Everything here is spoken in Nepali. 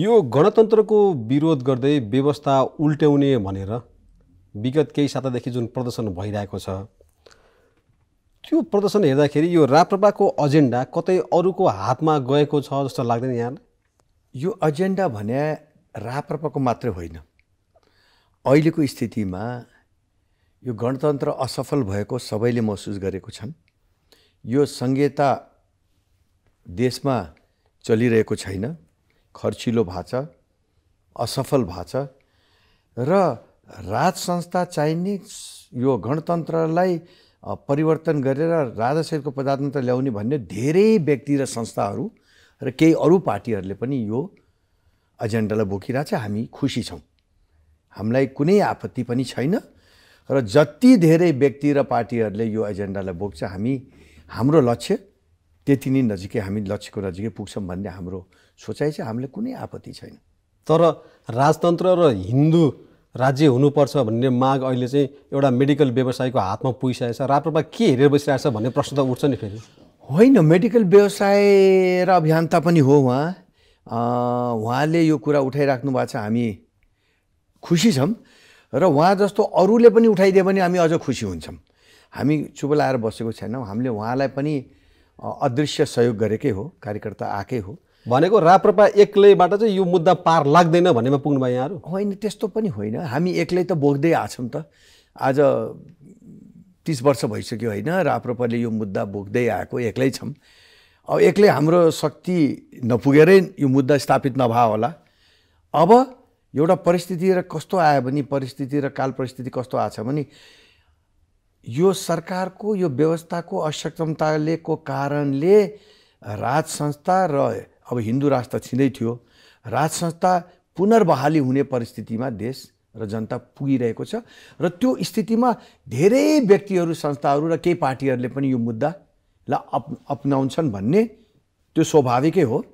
यो गणतन्त्रको विरोध गर्दै व्यवस्था उल्ट्याउने भनेर विगत केही सातादेखि जुन प्रदर्शन भइरहेको छ त्यो प्रदर्शन हेर्दाखेरि यो राप्रपाको एजेन्डा कतै अरूको हातमा गएको छ जस्तो लाग्दैन यहाँ यो एजेन्डा भने राप्रपाको मात्रै होइन अहिलेको स्थितिमा यो गणतन्त्र असफल भएको सबैले महसुस गरेको छन् यो सङ्घीयता देशमा चलिरहेको छैन खर्चिलो भएको छ असफल भएको छ र राज संस्था चाहिने यो गणतन्त्रलाई परिवर्तन गरेर राजाशयको प्रजातन्त्र ल्याउने भन्ने धेरै व्यक्ति र संस्थाहरू र केही अरू पार्टीहरूले पनि यो एजेन्डालाई छ हामी खुसी छौँ हामीलाई कुनै आपत्ति पनि छैन र जति धेरै व्यक्ति र पार्टीहरूले यो एजेन्डालाई बोक्छ हामी हाम्रो लक्ष्य त्यति नै नजिकै हामी लक्ष्यको नजिकै पुग्छौँ भन्ने हाम्रो सोचाइ चाहिँ हामीले कुनै आपत्ति छैन तर राजतन्त्र र हिन्दू राज्य हुनुपर्छ भन्ने माग अहिले चाहिँ एउटा मेडिकल व्यवसायको हातमा पुगिसकेको छ राप्रपा के हेरेर बसिरहेको छ भन्ने प्रश्न त उठ्छ नि फेरि होइन मेडिकल व्यवसाय र अभियन्ता पनि हो उहाँ उहाँले यो कुरा उठाइराख्नु भएको छ हामी खुसी छौँ र उहाँ जस्तो अरूले पनि उठाइदियो भने हामी अझ खुसी हुन्छौँ हामी चुप लाएर बसेको छैनौँ हामीले उहाँलाई पनि अदृश्य सहयोग गरेकै हो कार्यकर्ता आएकै हो भनेको राप्रपा एक्लैबाट चाहिँ यो मुद्दा पार लाग्दैन भन्नेमा पुग्नुभयो यहाँहरू होइन त्यस्तो पनि होइन हामी एक्लै त बोक्दै आएछौँ त आज तिस वर्ष भइसक्यो होइन राप्रपाले यो मुद्दा बोक्दै आएको एक्लै छौँ अब एक्लै हाम्रो शक्ति नपुगेरै यो मुद्दा स्थापित नभए होला अब एउटा परिस्थिति र कस्तो आयो भने परिस्थिति र काल परिस्थिति कस्तो आएको छ भने यो सरकारको यो व्यवस्थाको असक्षमतालेको कारणले राज संस्था र अब हिन्दू राष्ट्र छिँदै थियो राज संस्था पुनर्बहाली हुने परिस्थितिमा देश र जनता पुगिरहेको छ र त्यो स्थितिमा धेरै व्यक्तिहरू संस्थाहरू र केही पार्टीहरूले पनि यो मुद्दालाई अप अप्नाउँछन् भन्ने त्यो स्वाभाविकै हो